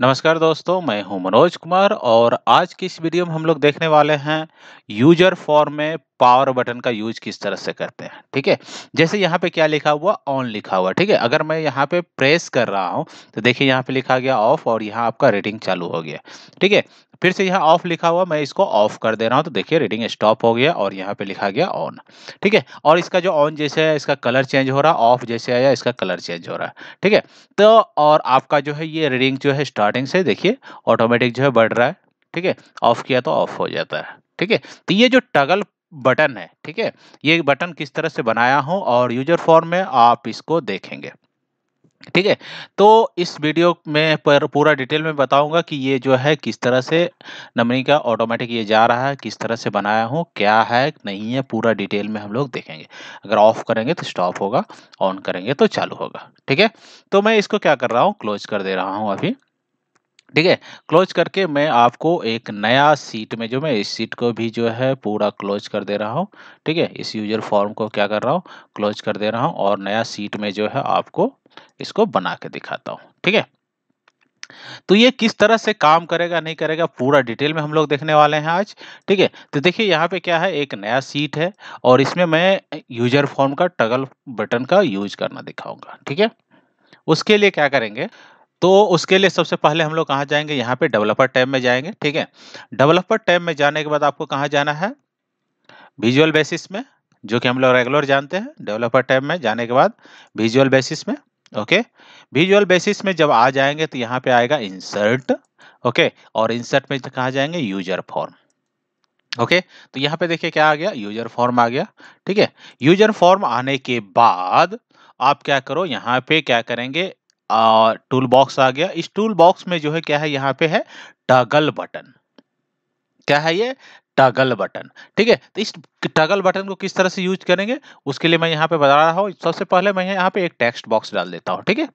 नमस्कार दोस्तों मैं हूं मनोज कुमार और आज की इस वीडियो में हम लोग देखने वाले हैं यूजर फॉर्म में पावर बटन का यूज किस तरह से करते हैं ठीक है जैसे यहाँ पे क्या लिखा हुआ ऑन लिखा हुआ ठीक है अगर मैं यहाँ पे प्रेस कर रहा हूँ तो देखिए यहाँ पे लिखा गया ऑफ और यहाँ आपका रेटिंग चालू हो गया ठीक है फिर से यहाँ ऑफ लिखा हुआ मैं इसको ऑफ कर दे रहा हूँ तो देखिए रीडिंग स्टॉप हो गया और यहाँ पे लिखा गया ऑन ठीक है और इसका जो ऑन जैसे है इसका कलर चेंज हो रहा है ऑफ जैसे आया इसका कलर चेंज हो रहा है ठीक है तो और आपका जो है ये रीडिंग जो है स्टार्टिंग से देखिए ऑटोमेटिक जो है बढ़ रहा है ठीक है ऑफ किया तो ऑफ हो जाता है ठीक है तो ये जो टगल बटन है ठीक है ये बटन किस तरह से बनाया हूँ और यूजर फॉर्म में आप इसको देखेंगे ठीक है तो इस वीडियो में पर पूरा डिटेल में बताऊंगा कि ये जो है किस तरह से नमनी का ऑटोमेटिक ये जा रहा है किस तरह से बनाया हूँ क्या है नहीं है पूरा डिटेल में हम लोग देखेंगे अगर ऑफ करेंगे तो स्टॉप होगा ऑन करेंगे तो चालू होगा ठीक है तो मैं इसको क्या कर रहा हूँ क्लोज कर दे रहा हूँ अभी ठीक है क्लोज करके मैं आपको एक नया सीट में जो मैं इस सीट को भी जो है पूरा क्लोज कर दे रहा हूँ ठीक है इस यूजर फॉर्म को क्या कर रहा हूँ क्लोज कर दे रहा हूँ और नया सीट में जो है आपको इसको बना के दिखाता हूं ठीक है तो ये किस तरह से काम करेगा नहीं करेगा पूरा डिटेल में हम लोग देखने वाले हैं आज ठीक है तो देखिए यहाँ पे क्या है एक नया सीट है और इसमें मैं यूजर फॉर्म का टगल बटन का यूज करना दिखाऊंगा ठीक है उसके लिए क्या करेंगे तो उसके लिए सबसे पहले हम लोग कहाँ जाएंगे यहाँ पे डेवलपर टैब में जाएंगे ठीक है डेवलपर टैब में जाने के बाद आपको कहाँ जाना है विजुअल बेसिस में जो कि हम लोग रेगुलर जानते हैं डेवलपर टैब में जाने के बाद विजुअल बेसिस में ओके विजुअल बेसिस में जब आ जाएंगे तो यहाँ पे आएगा इंसर्ट ओके और इंसर्ट में कहा जाएंगे यूजर फॉर्म ओके तो यहाँ पे देखिए क्या आ गया यूजर फॉर्म आ गया ठीक है यूजर फॉर्म आने के बाद आप क्या करो यहाँ पे क्या करेंगे टूल बॉक्स आ गया इस टूल बॉक्स में जो है क्या है यहाँ पे है टगल बटन क्या है ये टगल बटन ठीक है तो इस टगल बटन को किस तरह से यूज करेंगे उसके लिए मैं यहाँ पे बता रहा हूँ सबसे पहले मैं यहाँ पे एक टेक्स्ट बॉक्स डाल देता हूँ ठीक है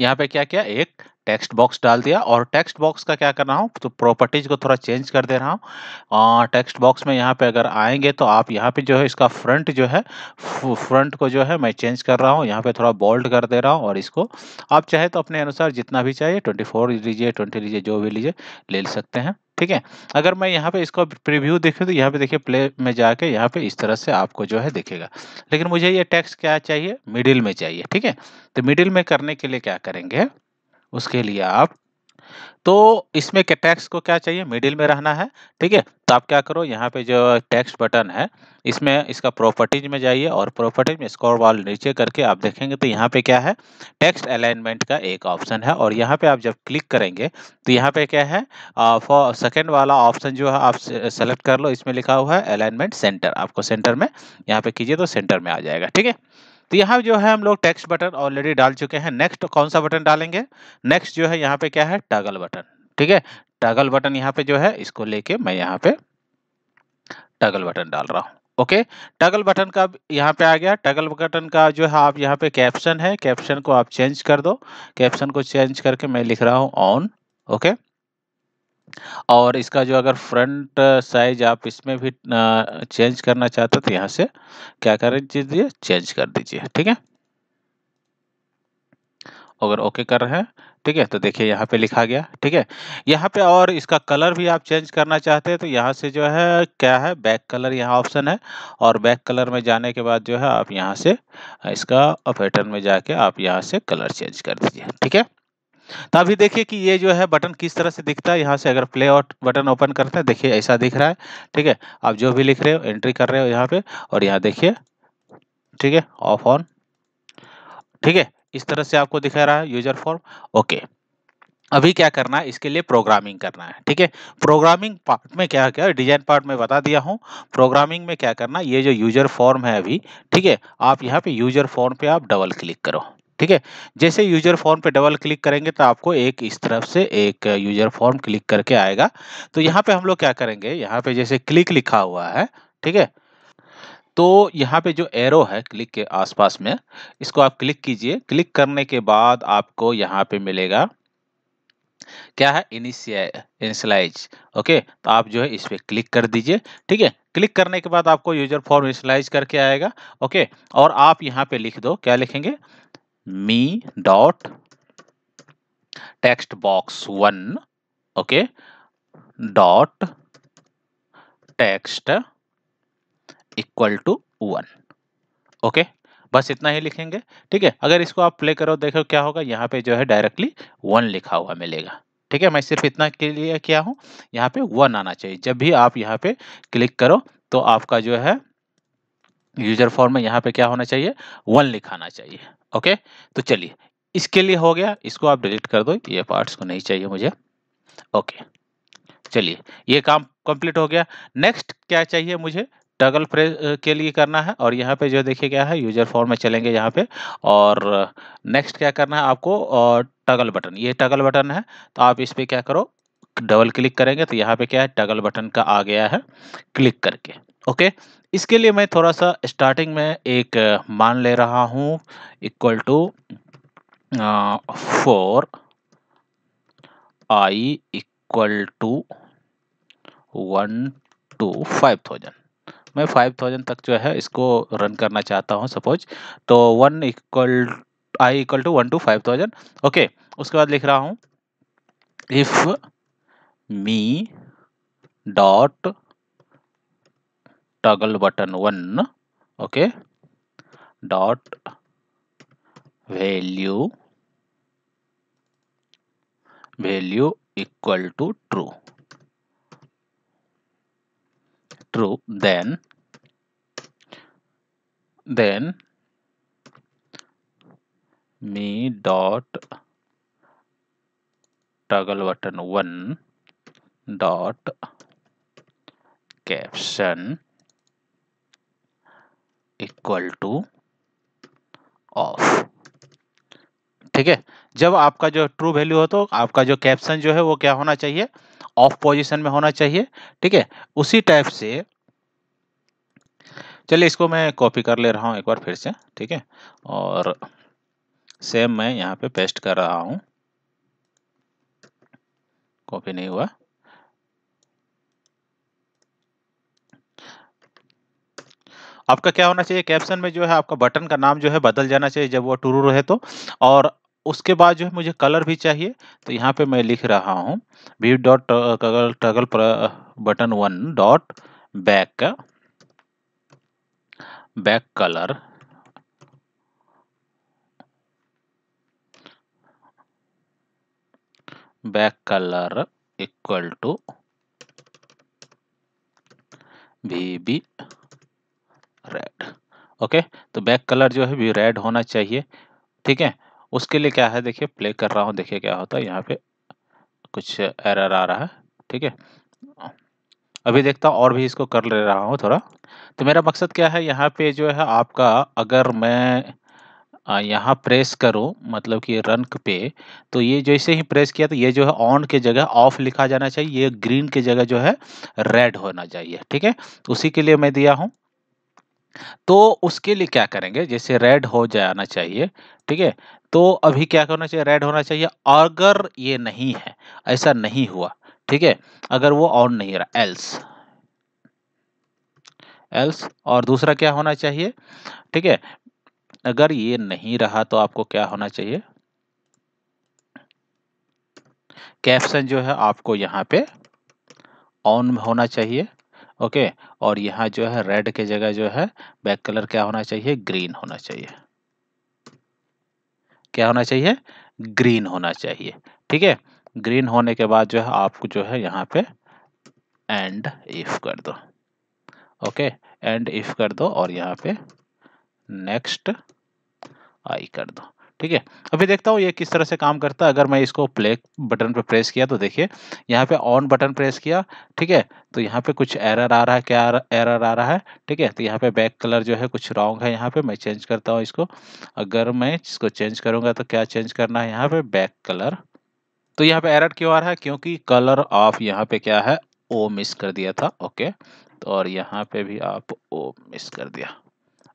यहाँ पे क्या क्या एक टेक्स्ट बॉक्स डाल दिया और टेक्स्ट बॉक्स का क्या कर रहा हूँ तो प्रॉपर्टीज को थोड़ा चेंज कर दे रहा हूँ टेक्स्ट बॉक्स में यहाँ पे अगर आएंगे तो आप यहाँ पे जो है इसका फ्रंट जो है फ्रंट को जो है मैं चेंज कर रहा हूँ यहाँ पे थोड़ा बोल्ड कर दे रहा हूँ और इसको आप चाहे तो अपने अनुसार जितना भी चाहिए ट्वेंटी लीजिए ट्वेंटी लीजिए जो भी लीजिए ले सकते हैं ठीक है अगर मैं यहाँ पे इसको प्रीव्यू देखूँ तो यहाँ पे देखिए प्ले में जाके यहाँ पे इस तरह से आपको जो है देखेगा लेकिन मुझे ये टेक्स्ट क्या चाहिए मिडिल में चाहिए ठीक है तो मिडिल में करने के लिए क्या करेंगे उसके लिए आप तो इसमें के टैक्स को क्या चाहिए मिडिल में रहना है ठीक है तो आप क्या करो यहाँ पे जो टैक्स बटन है इसमें इसका प्रॉपर्टीज में जाइए और प्रॉपर्टीज में स्कोर वाल नीचे करके आप देखेंगे तो यहाँ पे क्या है टैक्स अलाइनमेंट का एक ऑप्शन है और यहाँ पे आप जब क्लिक करेंगे तो यहाँ पे क्या है फॉर सेकेंड वाला ऑप्शन जो है आप सेलेक्ट कर लो इसमें लिखा हुआ है अलाइनमेंट सेंटर आपको सेंटर में यहाँ पे कीजिए तो सेंटर में आ जाएगा ठीक है तो यहाँ जो है हम लोग टेक्स्ट बटन ऑलरेडी डाल चुके हैं नेक्स्ट कौन सा बटन डालेंगे नेक्स्ट जो है यहाँ पे क्या है टगल बटन ठीक है टगल बटन यहाँ पे जो है इसको लेके मैं यहाँ पे टगल बटन डाल रहा हूँ ओके टगल बटन का यहाँ पे आ गया टगल बटन का जो है आप यहाँ पे कैप्शन है कैप्शन को आप चेंज कर दो कैप्शन को चेंज करके मैं लिख रहा हूँ ऑन ओके okay? और इसका जो अगर फ्रंट साइज आप इसमें भी चेंज करना चाहते तो यहाँ से क्या कर दीजिए चेंज कर दीजिए ठीक है अगर ओके कर रहे हैं ठीक है तो देखिए यहाँ पे लिखा गया ठीक है यहाँ पे और इसका कलर भी आप चेंज करना चाहते हैं तो यहाँ से जो है क्या है बैक कलर यहाँ ऑप्शन है और बैक कलर में जाने के बाद जो है आप यहाँ से इसका पैटर्न में जाके आप यहाँ से कलर चेंज कर दीजिए ठीक है तो अभी देखिए कि ये जो है बटन किस तरह से दिखता है यहाँ से अगर प्ले आउट बटन ओपन करते हैं देखिए ऐसा दिख रहा है ठीक है आप जो भी लिख रहे हो एंट्री कर रहे हो यहाँ पे और यहाँ देखिए ठीक है ऑफ ऑन ठीक है इस तरह से आपको दिखा रहा है यूजर फॉर्म ओके अभी क्या करना है इसके लिए प्रोग्रामिंग करना है ठीक है प्रोग्रामिंग पार्ट में क्या क्या डिजाइन पार्ट में बता दिया हूँ प्रोग्रामिंग में क्या करना ये जो यूजर फॉर्म है अभी ठीक है आप यहाँ पे यूजर फॉर्म पे आप डबल क्लिक करो ठीक है जैसे यूजर फॉर्म पे डबल क्लिक करेंगे तो आपको एक इस तरफ से एक यूजर फॉर्म क्लिक करके आएगा तो यहाँ पे हम लोग क्या करेंगे यहाँ पे जैसे क्लिक लिखा हुआ है ठीक है तो यहाँ पे जो एरो है क्लिक के आसपास में इसको आप क्लिक कीजिए क्लिक करने के बाद आपको यहाँ पे मिलेगा क्या है इनिशियलाइज ओके तो आप जो है इस पर क्लिक कर दीजिए ठीक है क्लिक करने के बाद आपको यूजर फॉर्म इनिशियलाइज करके आएगा ओके और आप यहाँ पे लिख दो क्या लिखेंगे me dot text box one okay dot text equal to one okay बस इतना ही लिखेंगे ठीक है अगर इसको आप प्ले करो देखो क्या होगा यहाँ पे जो है डायरेक्टली वन लिखा हुआ मिलेगा ठीक है मैं सिर्फ इतना के लिए क्या हूँ यहाँ पे वन आना चाहिए जब भी आप यहाँ पे क्लिक करो तो आपका जो है यूजर फॉर्म में यहाँ पे क्या होना चाहिए वन लिखाना चाहिए ओके तो चलिए इसके लिए हो गया इसको आप डिलीट कर दो ये पार्ट्स को नहीं चाहिए मुझे ओके चलिए ये काम कंप्लीट हो गया नेक्स्ट क्या चाहिए मुझे टगल प्रेस के लिए करना है और यहाँ पे जो देखिए क्या है यूजर फॉर्म में चलेंगे यहाँ पे और नेक्स्ट क्या करना है आपको और टगल बटन ये टगल बटन है तो आप इस पर क्या करो डबल क्लिक करेंगे तो यहाँ पे क्या है टगल बटन का आ गया है क्लिक करके ओके इसके लिए मैं थोड़ा सा स्टार्टिंग में एक मान ले रहा हूँ equal to four I equal to one to five thousand मैं फाइव थाउजेंड तक जो है इसको रन करना चाहता हूँ सपोज तो one equal I equal to one to five thousand okay उसके बाद लिख रहा हूँ if me dot toggle button 1 okay dot value value equal to true true then then me dot toggle button 1 dot caption equal to off ठीक है जब आपका जो ट्रू वैल्यू हो तो आपका जो कैप्शन जो है वो क्या होना चाहिए ऑफ पोजीशन में होना चाहिए ठीक है उसी टाइप से चलिए इसको मैं कॉपी कर ले रहा हूँ एक बार फिर से ठीक है और सेम मैं यहाँ पे पेस्ट कर रहा हूँ कॉपी नहीं हुआ आपका क्या होना चाहिए कैप्शन में जो है आपका बटन का नाम जो है बदल जाना चाहिए जब वो टूरू रहे तो और उसके बाद जो है मुझे कलर भी चाहिए तो यहाँ पे मैं लिख रहा हूँ we dot toggle toggle button one dot back का back colour back colour equal to B B okay तो बैक कलर जो है भी रेड होना चाहिए ठीक है उसके लिए क्या है देखिए प्ले कर रहा हूँ देखिए क्या होता है यहाँ पे कुछ एरर आ रहा है ठीक है अभी देखता हूँ और भी इसको कर ले रहा हूँ थोड़ा तो मेरा मकसद क्या है यहाँ पे जो है आपका अगर मैं यहाँ प्रेस करूँ मतलब कि रन पे तो ये जैसे ही प्रेस किया तो ये जो है ऑन के जगह ऑफ लिखा जाना चाहिए ये ग्रीन के जगह जो है रेड होना चाहिए ठीक है उसी के लिए मैं दिया हूँ तो उसके लिए क्या करेंगे जैसे रेड हो जाना चाहिए ठीक है तो अभी क्या करना चाहिए रेड होना चाहिए अगर ये नहीं है ऐसा नहीं हुआ ठीक है अगर वो ऑन नहीं रहा एल्स एल्स और दूसरा क्या होना चाहिए ठीक है अगर ये नहीं रहा तो आपको क्या होना चाहिए कैप्शन जो है आपको यहाँ पे ऑन होना चाहिए ओके और यहाँ जो है रेड के जगह जो है बैक कलर क्या होना चाहिए ग्रीन होना चाहिए क्या होना चाहिए ग्रीन होना चाहिए ठीक है ग्रीन होने के बाद जो है आपको जो है यहाँ पे एंड इफ कर दो ओके एंड इफ कर दो और यहाँ पे नेक्स्ट आई कर दो ठीक है अभी देखता हूँ ये किस तरह से काम करता है अगर मैं इसको प्ले बटन पर प्रेस किया तो देखिए यहाँ पे ऑन बटन प्रेस किया ठीक है तो यहाँ पे कुछ एरर आ रहा है क्या एरर आ रहा है ठीक है तो यहाँ पे बैक कलर जो है कुछ रॉन्ग है यहाँ पे मैं चेंज करता हूँ इसको अगर मैं इसको चेंज करूँगा तो क्या चेंज करना है यहाँ पे बैक कलर तो यहाँ पे एरर क्यों आ रहा है क्योंकि कलर ऑफ यहाँ पे क्या है ओ मिस कर दिया था ओके तो और यहाँ पे भी आप ओ मिस कर दिया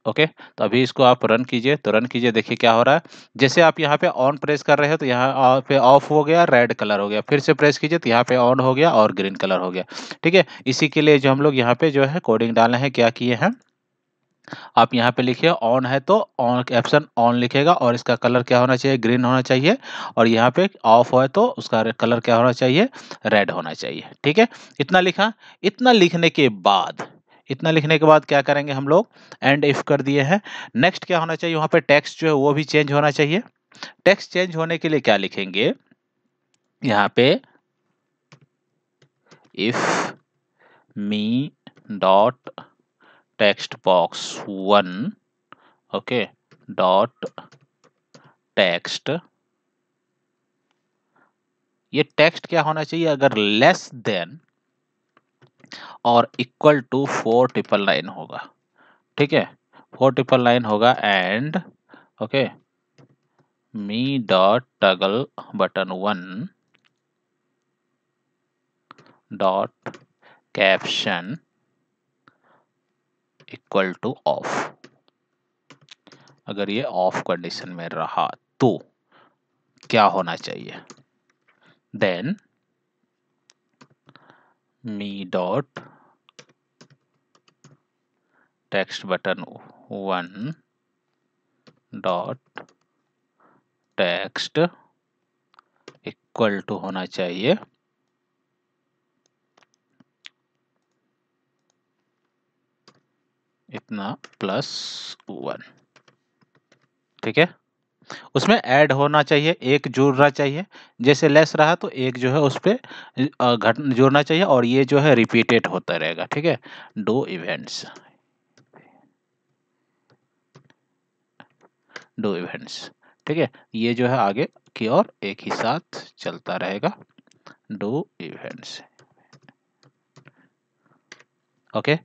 ओके तो अभी इसको आप रन कीजिए तो रन कीजिए देखिए क्या हो रहा है जैसे आप यहाँ पे ऑन प्रेस कर रहे हो तो यहाँ पे ऑफ हो गया रेड कलर हो गया फिर से प्रेस कीजिए तो यहाँ पे ऑन हो गया और ग्रीन कलर हो गया ठीक है इसी के लिए जो हम लोग यहाँ पे जो है कोडिंग डालना है क्या किए हैं आप यहाँ पे लिखिए ऑन है तो ऑन ऑप्शन ऑन लिखेगा और इसका कलर क्या होना चाहिए ग्रीन होना चाहिए और यहाँ पे ऑफ है तो उसका कलर क्या होना चाहिए रेड होना चाहिए ठीक है इतना लिखा इतना लिखने के बाद इतना लिखने के बाद क्या करेंगे हम लोग एंड इफ कर दिए हैं नेक्स्ट क्या होना चाहिए वहाँ पे टेक्स्ट जो है वो भी चेंज होना चाहिए टेक्स्ट चेंज होने के लिए क्या लिखेंगे यहाँ पे if me dot text box one okay dot text ये टेक्स्ट क्या होना चाहिए अगर लेस देन और equal to four triple nine होगा ठीक है फोर ट्रिपल नाइन होगा and okay me dot toggle button one dot caption equal to off अगर ये ऑफ कंडीशन में रहा तो क्या होना चाहिए then me dot text button 1 dot text equal to होना चाहिए इतना प्लस वन ठीक है उसमें ऐड होना चाहिए एक जुड़ना चाहिए जैसे लेस रहा तो एक जो है उस पर घट जुड़ना चाहिए और ये जो है रिपीटेड होता रहेगा ठीक है डो इवेंट्स डो इवेंट्स ठीक है ये जो है आगे की ओर एक ही साथ चलता रहेगा डो इवेंट्स ओके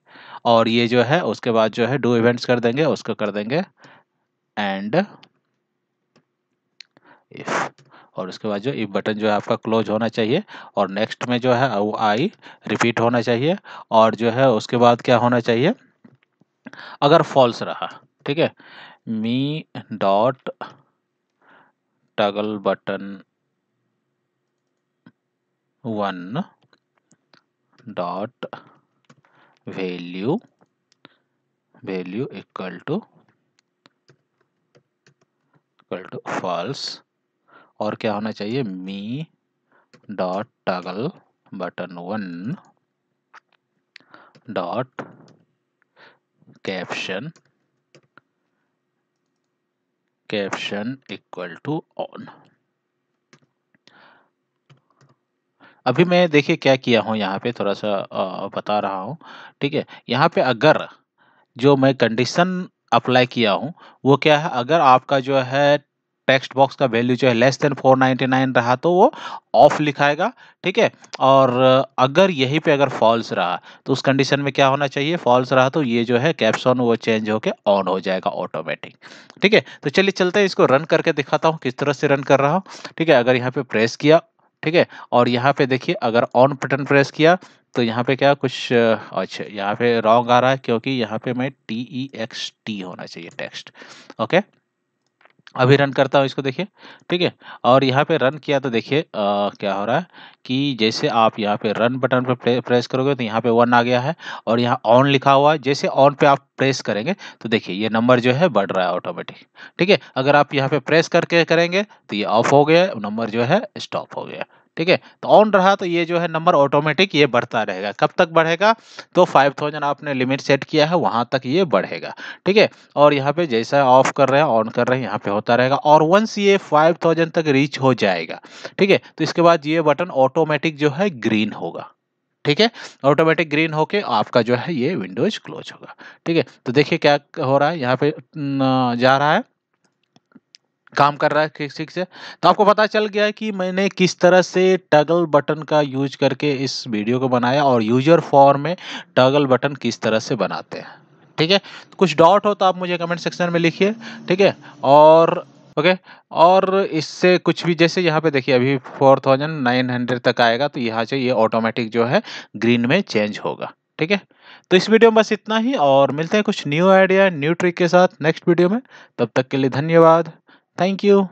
और ये जो है उसके बाद जो है डू इवेंट्स कर देंगे उसको कर देंगे एंड इफ़ और उसके बाद जो इफ बटन जो है आपका क्लोज होना चाहिए और नेक्स्ट में जो है वो आई रिपीट होना चाहिए और जो है उसके बाद क्या होना चाहिए अगर फॉल्स रहा ठीक है me dot toggle button one dot value value equal to equal to false और क्या होना चाहिए me dot toggle button one dot caption caption equal to on अभी मैं देखिए क्या किया हूँ यहाँ पे थोड़ा सा बता रहा हूँ ठीक है यहाँ पे अगर जो मैं कंडीशन अप्लाई किया हूँ वो क्या है अगर आपका जो है टेक्स्ट बॉक्स का वैल्यू जो है लेस देन 499 रहा तो वो ऑफ लिखाएगा ठीक है और अगर यहीं पे अगर फॉल्स रहा तो उस कंडीशन में क्या होना चाहिए फॉल्स रहा तो ये जो है कैप्शन वो चेंज होकर ऑन हो जाएगा ऑटोमेटिक ठीक है तो चलिए चलते हैं इसको रन करके दिखाता हूँ किस तरह से रन कर रहा हूँ ठीक है अगर यहाँ पर प्रेस किया ठीक है और यहाँ पे देखिए अगर ऑन बटन प्रेस किया तो यहाँ पे क्या कुछ अच्छा यहाँ पे रॉन्ग आ रहा है क्योंकि यहाँ पे मैं टी ई एक्स टी होना चाहिए टेक्स्ट ओके अभी रन करता हूँ इसको देखिए ठीक है और यहाँ पे रन किया तो देखिए क्या हो रहा है कि जैसे आप यहाँ पे रन बटन पर प्रेस करोगे तो यहाँ पे वन आ गया है और यहाँ ऑन लिखा हुआ है जैसे ऑन पे आप प्रेस करेंगे तो देखिए ये नंबर जो है बढ़ रहा है ऑटोमेटिक ठीक है अगर आप यहाँ पे प्रेस करके करेंगे तो ये ऑफ हो गया नंबर जो है स्टॉप हो गया ठीक है तो ऑन रहा तो ये जो है नंबर ऑटोमेटिक ये बढ़ता रहेगा कब तक बढ़ेगा तो 5000 आपने लिमिट सेट किया है वहां तक ये बढ़ेगा ठीक है और यहाँ पे जैसा ऑफ कर रहे हैं ऑन कर रहे हैं यहाँ पे होता रहेगा और वंस ये 5000 तक रीच हो जाएगा ठीक है तो इसके बाद ये बटन ऑटोमेटिक जो है ग्रीन होगा ठीक है ऑटोमेटिक ग्रीन होके आपका जो है ये विंडोज क्लोज होगा ठीक है तो देखिए क्या हो रहा है यहाँ पे जा रहा है काम कर रहा है ठीक ठीक से तो आपको पता चल गया है कि मैंने किस तरह से टगल बटन का यूज करके इस वीडियो को बनाया और यूजर फॉर्म में टगल बटन किस तरह से बनाते हैं ठीक है तो कुछ डाउट हो तो आप मुझे कमेंट सेक्शन में लिखिए ठीक है और ओके और इससे कुछ भी जैसे यहाँ पे देखिए अभी फोर थाउजेंड नाइन हंड्रेड तक आएगा तो यहाँ से ये ऑटोमेटिक जो है ग्रीन में चेंज होगा ठीक है तो इस वीडियो में बस इतना ही और मिलते हैं कुछ न्यू आइडिया न्यू ट्रिक के साथ नेक्स्ट वीडियो में तब तक के लिए धन्यवाद Thank you.